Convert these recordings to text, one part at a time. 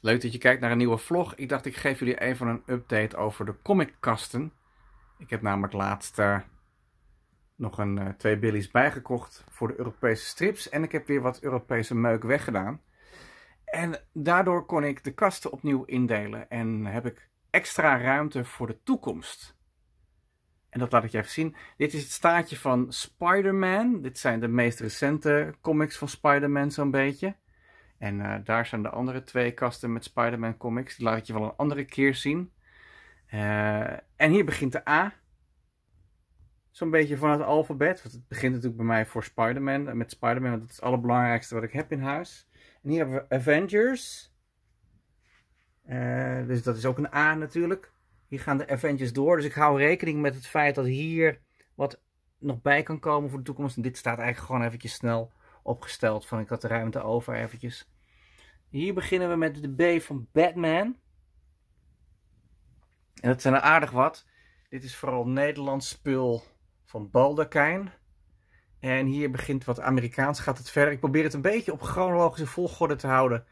Leuk dat je kijkt naar een nieuwe vlog. Ik dacht ik geef jullie even een update over de comickasten. Ik heb namelijk laatst eh, nog een, eh, twee billies bijgekocht voor de Europese strips. En ik heb weer wat Europese meuk weggedaan. En daardoor kon ik de kasten opnieuw indelen. En heb ik extra ruimte voor de toekomst. En dat laat ik je even zien. Dit is het staartje van Spider-Man. Dit zijn de meest recente comics van Spider-Man zo'n beetje. En eh, daar zijn de andere twee kasten met Spider-Man comics. Die laat ik je wel een andere keer zien. Eh, en hier begint de A. Zo'n beetje van het alfabet. Want het begint natuurlijk bij mij voor Spider-Man. Eh, met Spider-Man, want dat is het allerbelangrijkste wat ik heb in huis. En hier hebben we Avengers. dus dat is ook een A natuurlijk. Hier gaan de Avengers door. Dus ik hou rekening met het feit dat hier wat nog bij kan komen voor de toekomst. En dit staat eigenlijk gewoon eventjes snel opgesteld. Van ik had de ruimte over eventjes. Hier beginnen we met de B van Batman. En dat zijn er aardig wat. Dit is vooral Nederlands spul van Balderkijn. En hier begint wat Amerikaans, gaat het verder. Ik probeer het een beetje op chronologische volgorde te houden.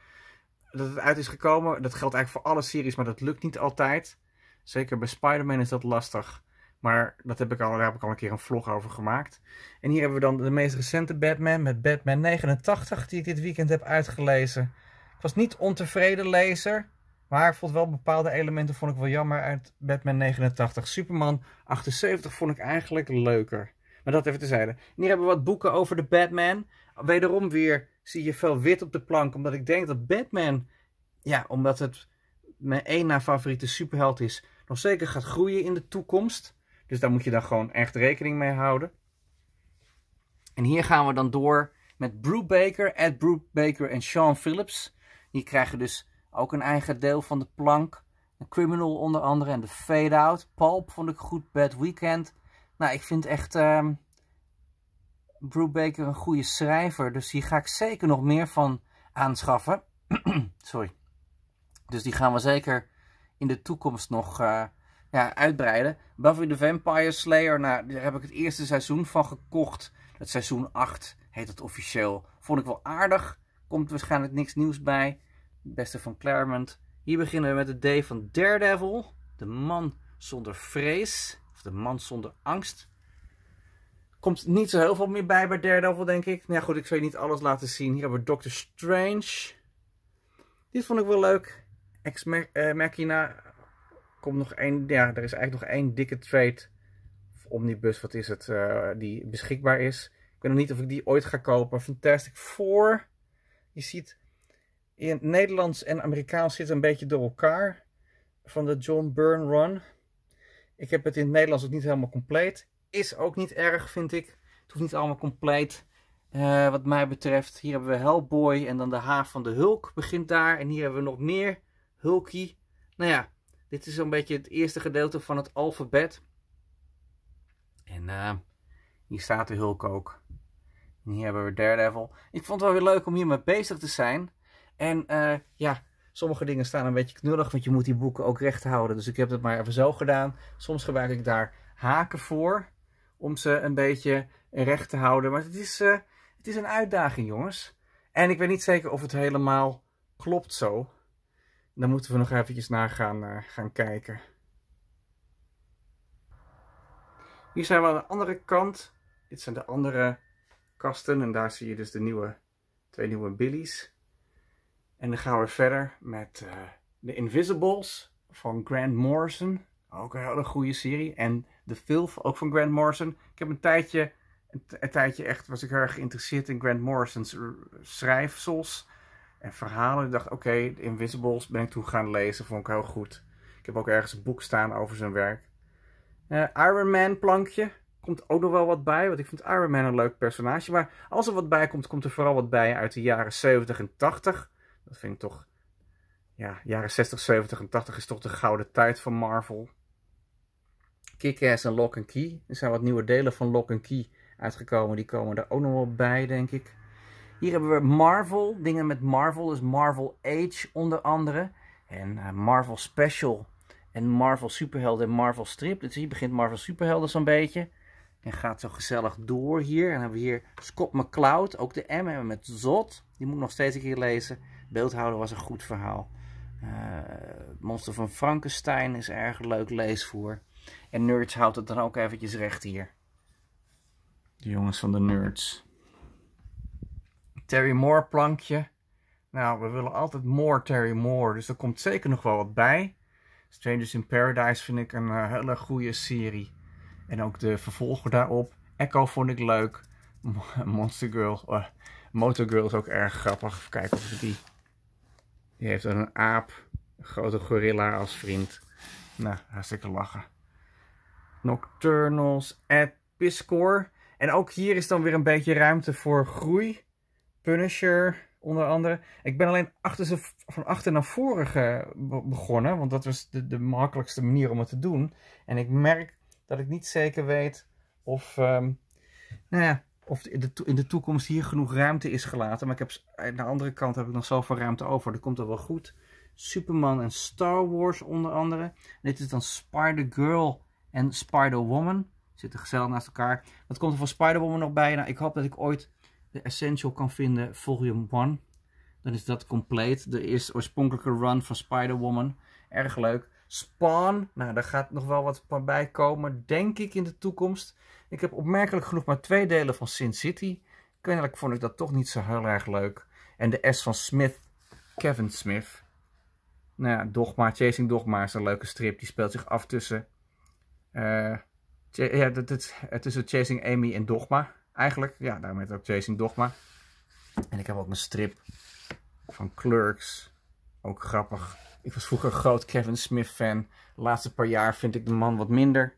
Dat het uit is gekomen, dat geldt eigenlijk voor alle series, maar dat lukt niet altijd. Zeker bij Spider-Man is dat lastig. Maar dat heb ik al, daar heb ik al een keer een vlog over gemaakt. En hier hebben we dan de meest recente Batman met Batman 89, die ik dit weekend heb uitgelezen. Ik was niet ontevreden lezer, maar vond wel bepaalde elementen vond ik wel jammer uit Batman 89. Superman 78 vond ik eigenlijk leuker. Maar dat even tezijde. En hier hebben we wat boeken over de Batman. Wederom weer zie je veel wit op de plank, omdat ik denk dat Batman, ja, omdat het mijn één na favoriete superheld is, nog zeker gaat groeien in de toekomst. Dus daar moet je dan gewoon echt rekening mee houden. En hier gaan we dan door met Brew Baker, Ed Brew Baker en Sean Phillips. Die krijgen dus ook een eigen deel van de plank. Criminal onder andere en de Fade Out. Pulp vond ik goed, Bad Weekend. Nou, ik vind echt um, ehm, Brew Baker een goede schrijver. Dus hier ga ik zeker nog meer van aanschaffen. Sorry. Dus die gaan we zeker in de toekomst nog eh, uitbreiden. Buffy the Vampire Slayer, nou, daar heb ik het eerste seizoen van gekocht. Dat seizoen 8 heet het officieel. Vond ik wel aardig. Komt waarschijnlijk niks nieuws bij. beste van Claremont. Hier beginnen we met de D van Daredevil. De man zonder vrees. Of de man zonder angst. Komt niet zo heel veel meer bij bij Daredevil, denk ik. Nou ja, goed, ik zal je niet alles laten zien. Hier hebben we Doctor Strange. Dit vond ik wel leuk. Ex eh, Machina komt nog één, ja, er is eigenlijk nog één dikke trade omnibus, wat is het, eh, die beschikbaar is. Ik weet nog niet of ik die ooit ga kopen. Fantastic Four. Je ziet, in Nederlands en Amerikaans zit een beetje door elkaar. Van de John Byrne run. Ik heb het in het Nederlands ook niet helemaal compleet. Is ook niet erg, vind ik. Het hoeft niet allemaal compleet. Eh, wat mij betreft, hier hebben we Hellboy en dan de H van de Hulk begint daar. En hier hebben we nog meer Hulkie. Nou ja, dit is zo'n beetje het eerste gedeelte van het alfabet. En eh, hier staat de Hulk ook. hier hebben we Daredevil. Ik vond het wel weer leuk om hiermee bezig te zijn. En eh, ja, sommige dingen staan een beetje knullig, want je moet die boeken ook recht houden. Dus ik heb het maar even zo gedaan. Soms gebruik ik daar haken voor, om ze een beetje recht te houden. Maar het is, eh, het is een uitdaging, jongens. En ik weet niet zeker of het helemaal klopt zo. Daar moeten we nog eventjes naar gaan, eh, gaan kijken. Hier zijn we aan de andere kant. Dit zijn de andere kasten. En daar zie je dus de nieuwe, twee nieuwe Billies. En dan gaan we verder met uh, eh, The Invisibles van Grant Morrison. Ook een hele goede serie. En The Filth, ook van Grant Morrison. Ik heb een tijdje, een, een tijdje echt, was ik heel erg geïnteresseerd in Grant Morrison's schrijfsels en verhalen. Ik dacht, oké, Invisibles ben ik toe gaan lezen. Vond ik heel goed. Ik heb ook ergens een boek staan over zijn werk. Eh, Iron Man plankje. Komt ook nog wel wat bij. Want ik vind Iron Man een leuk personage. Maar als er wat bij komt, komt er vooral wat bij uit de jaren 70 en 80. Dat vind ik toch... Ja, jaren 60, 70 en 80 is toch de gouden tijd van Marvel. Kick-Ass en Lock and Key. Er zijn wat nieuwe delen van Lock and Key uitgekomen. Die komen er ook nog wel bij, denk ik. Hier hebben we Marvel, dingen met Marvel, dus Marvel Age onder andere. En eh, Marvel Special en Marvel Superhelden en Marvel Strip. Dus hier begint Marvel Superhelden zo'n beetje. En gaat zo gezellig door hier. En dan hebben we hier Scott McCloud, ook de M hebben we met Zot. Die moet ik nog steeds een keer lezen. Beeldhouder was een goed verhaal. Eh, Monster van Frankenstein is erg leuk leesvoer. En Nerds houdt het dan ook eventjes recht hier. De jongens van de Nerds. Terry Moore plankje. Nou, we willen altijd more Terry Moore, dus er komt zeker nog wel wat bij. Strangers in Paradise vind ik een eh, hele goede serie. En ook de vervolger daarop. Echo vond ik leuk. Monster Girl. Uh, Motor Girl is ook erg grappig. Even kijken of die... Die heeft een aap, een grote gorilla als vriend. Nou, hartstikke lachen. Nocturnals at En ook hier is dan weer een beetje ruimte voor groei. Punisher onder andere. Ik ben alleen achter ze, van achter naar voren begonnen, want dat was de, de, makkelijkste manier om het te doen. En ik merk dat ik niet zeker weet of, ehm, nou ja, of in de, in de toekomst hier genoeg ruimte is gelaten. Maar ik heb, aan de andere kant heb ik nog zoveel ruimte over, dat komt er wel goed. Superman en Star Wars onder andere. En dit is dan Spider-Girl en Spider-Woman. Zitten gezellig naast elkaar. Wat komt er van Spider-Woman nog bij? Nou, ik hoop dat ik ooit de Essential kan vinden, volume 1. Dan is dat compleet. Er is oorspronkelijke run van Spider-Woman. Erg leuk. Spawn, nou daar gaat nog wel wat bij komen, denk ik in de toekomst. Ik heb opmerkelijk genoeg maar twee delen van Sin City. Kennelijk vond ik dat toch niet zo heel erg leuk. En de S van Smith, Kevin Smith. Nou ja, Dogma, Chasing Dogma is een leuke strip. Die speelt zich af tussen, uh, ja, tussen Chasing Amy en Dogma. Eigenlijk, ja, daarmee heet ook Jason Dogma. En ik heb ook een strip van Clerks. Ook grappig. Ik was vroeger een groot Kevin Smith fan. De laatste paar jaar vind ik de man wat minder.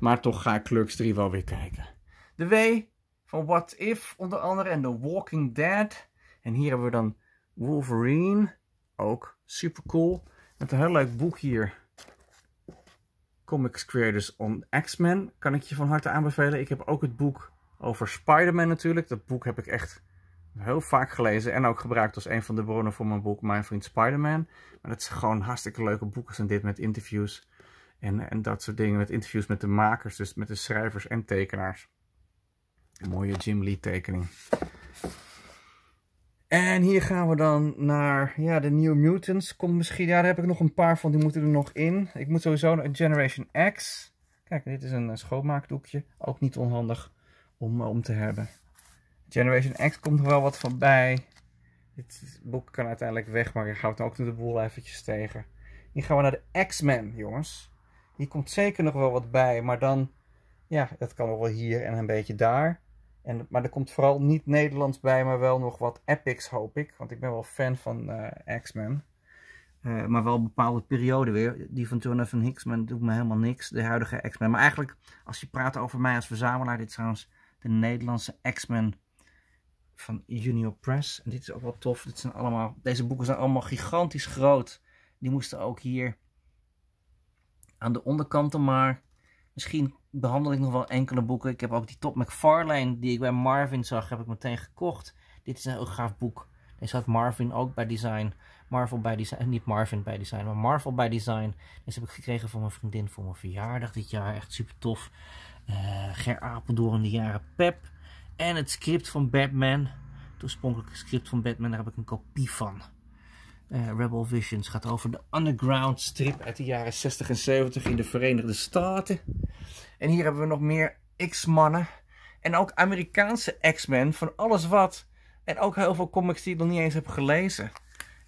Maar toch ga ik Clerks 3 wel weer kijken. De W van What If onder andere en The Walking Dead. En hier hebben we dan Wolverine. Ook super cool. Met een heel leuk boek hier. Comics Creators on X-Men. Kan ik je van harte aanbevelen. Ik heb ook het boek over Spider-Man natuurlijk. Dat boek heb ik echt heel vaak gelezen en ook gebruikt als een van de bronnen voor mijn boek Mijn Vriend Spider-Man. Maar dat zijn gewoon hartstikke leuke boeken zijn dit met interviews en, en dat soort dingen. Met interviews met de makers, dus met de schrijvers en tekenaars. Een mooie Jim Lee tekening. En hier gaan we dan naar ja, de New Mutants. Komt misschien, ja, daar heb ik nog een paar van, die moeten er nog in. Ik moet sowieso naar Generation X. Kijk, dit is een schoonmaakdoekje. Ook niet onhandig om, eh, om te hebben. Generation X komt er wel wat van bij. Dit boek kan uiteindelijk weg, maar hou het ook de boel eventjes tegen. Hier gaan we naar de X-Men, jongens. Hier komt zeker nog wel wat bij, maar dan... Ja, dat kan wel hier en een beetje daar. En, maar er komt vooral niet Nederlands bij, maar wel nog wat epics, hoop ik. Want ik ben wel fan van eh, X-Men. Eh, maar wel een bepaalde periode weer. Die van Jonathan Hicksman doet me helemaal niks. De huidige X-Men. Maar eigenlijk, als je praat over mij als verzamelaar, dit trouwens de Nederlandse X-Men van Junior Press. En dit is ook wel tof. Dit zijn allemaal, deze boeken zijn allemaal gigantisch groot. Die moesten ook hier aan de onderkanten, maar misschien behandel ik nog wel enkele boeken. Ik heb ook die Top McFarlane die ik bij Marvin zag, heb ik meteen gekocht. Dit is een heel gaaf boek. Deze had Marvin ook bij design. Marvel bij design, eh, niet Marvin bij design, maar Marvel bij design. Deze heb ik gekregen van mijn vriendin voor mijn verjaardag dit jaar. Echt super tof. Eh, Ger Apeldoorn, de jaren Pep. En het script van Batman. Het oorspronkelijke script van Batman, daar heb ik een kopie van. Uh, Rebel Visions gaat over de underground strip uit de jaren 60 en 70 in de Verenigde Staten. En hier hebben we nog meer X-mannen. En ook Amerikaanse X-Men van alles wat. En ook heel veel comics die ik nog niet eens heb gelezen.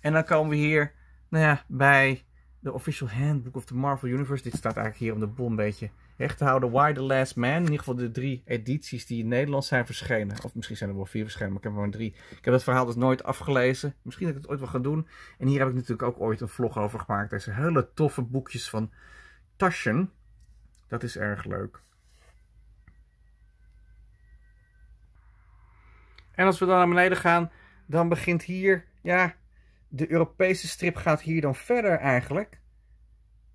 En dan komen we hier nou ja, bij de Official Handbook of the Marvel Universe. Dit staat eigenlijk hier om de bom, een beetje houden Why the Last Man. In ieder geval de drie edities die in Nederland zijn verschenen. Of misschien zijn er wel vier verschenen, maar ik heb er maar drie. Ik heb dat verhaal dus nooit afgelezen. Misschien dat ik het ooit wel ga doen. En hier heb ik natuurlijk ook ooit een vlog over gemaakt. Deze hele toffe boekjes van Taschen. Dat is erg leuk. En als we dan naar beneden gaan, dan begint hier, ja, de Europese strip gaat hier dan verder eigenlijk.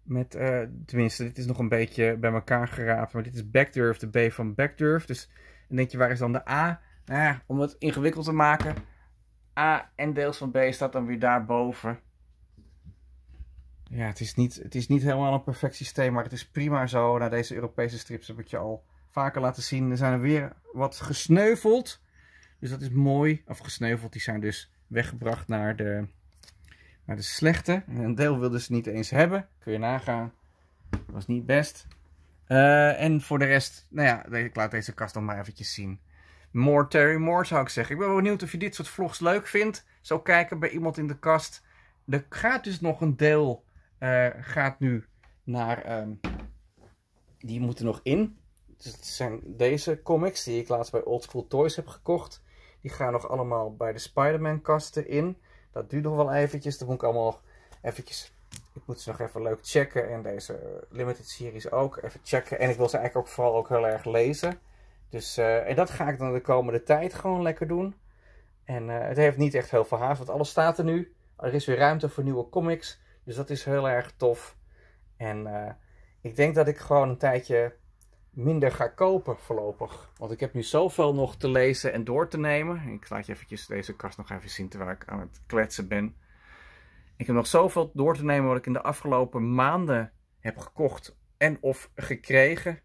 Met, eh, tenminste, dit is nog een beetje bij elkaar geraapt. Maar dit is Backdurf, de B van Backdurf. Dus dan denk je, waar is dan de A? Nou ja, om het ingewikkeld te maken. A en deels van B staat dan weer daarboven. Ja, het is niet, het is niet helemaal een perfect systeem. Maar het is prima zo. Na deze Europese strips heb ik je al vaker laten zien. Er zijn er weer wat gesneuveld. Dus dat is mooi. Of gesneuveld, die zijn dus weggebracht naar de maar de slechte, een deel wilden ze niet eens hebben. Kun je nagaan. Was niet best. Eh, en voor de rest, nou ja, ik laat deze kast dan maar eventjes zien. More Terry Moore zou ik zeggen. Ik ben benieuwd of je dit soort vlogs leuk vindt. Zo kijken bij iemand in de kast. Er gaat dus nog een deel, eh, gaat nu naar, ehm, die moeten nog in. Dus het zijn deze comics die ik laatst bij Old School Toys heb gekocht. Die gaan nog allemaal bij de Spider-Man kasten in. Dat duurt nog wel eventjes. dan moet ik allemaal eventjes... Ik moet ze nog even leuk checken. En deze limited series ook even checken. En ik wil ze eigenlijk ook vooral ook heel erg lezen. Dus, eh, en dat ga ik dan de komende tijd gewoon lekker doen. En eh, het heeft niet echt heel veel haast, want alles staat er nu. Er is weer ruimte voor nieuwe comics. Dus dat is heel erg tof. En eh, ik denk dat ik gewoon een tijdje minder ga kopen voorlopig. Want ik heb nu zoveel nog te lezen en door te nemen. Ik laat je eventjes deze kast nog even zien terwijl ik aan het kletsen ben. Ik heb nog zoveel door te nemen wat ik in de afgelopen maanden heb gekocht en of gekregen.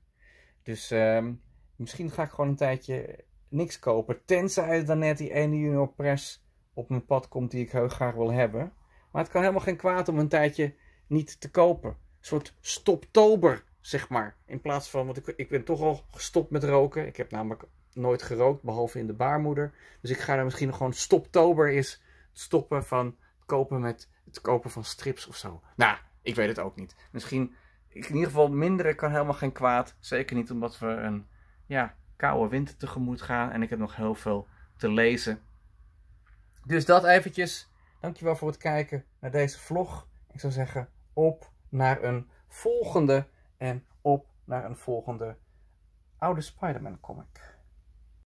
Dus ehm, misschien ga ik gewoon een tijdje niks kopen. Tenzij dan net die ene Junior Press op mijn pad komt die ik heel graag wil hebben. Maar het kan helemaal geen kwaad om een tijdje niet te kopen. Een soort stoptober zeg maar. In plaats van, want ik, ik ben toch al gestopt met roken. Ik heb namelijk nooit gerookt, behalve in de baarmoeder. Dus ik ga er misschien gewoon stoptober is stoppen van het kopen, met, het kopen van strips of zo. Nou, ik weet het ook niet. Misschien, in ieder geval minderen kan helemaal geen kwaad. Zeker niet omdat we een ja, koude winter tegemoet gaan. En ik heb nog heel veel te lezen. Dus dat eventjes. Dankjewel voor het kijken naar deze vlog. Ik zou zeggen, op naar een volgende en op naar een volgende oude Spider-Man comic.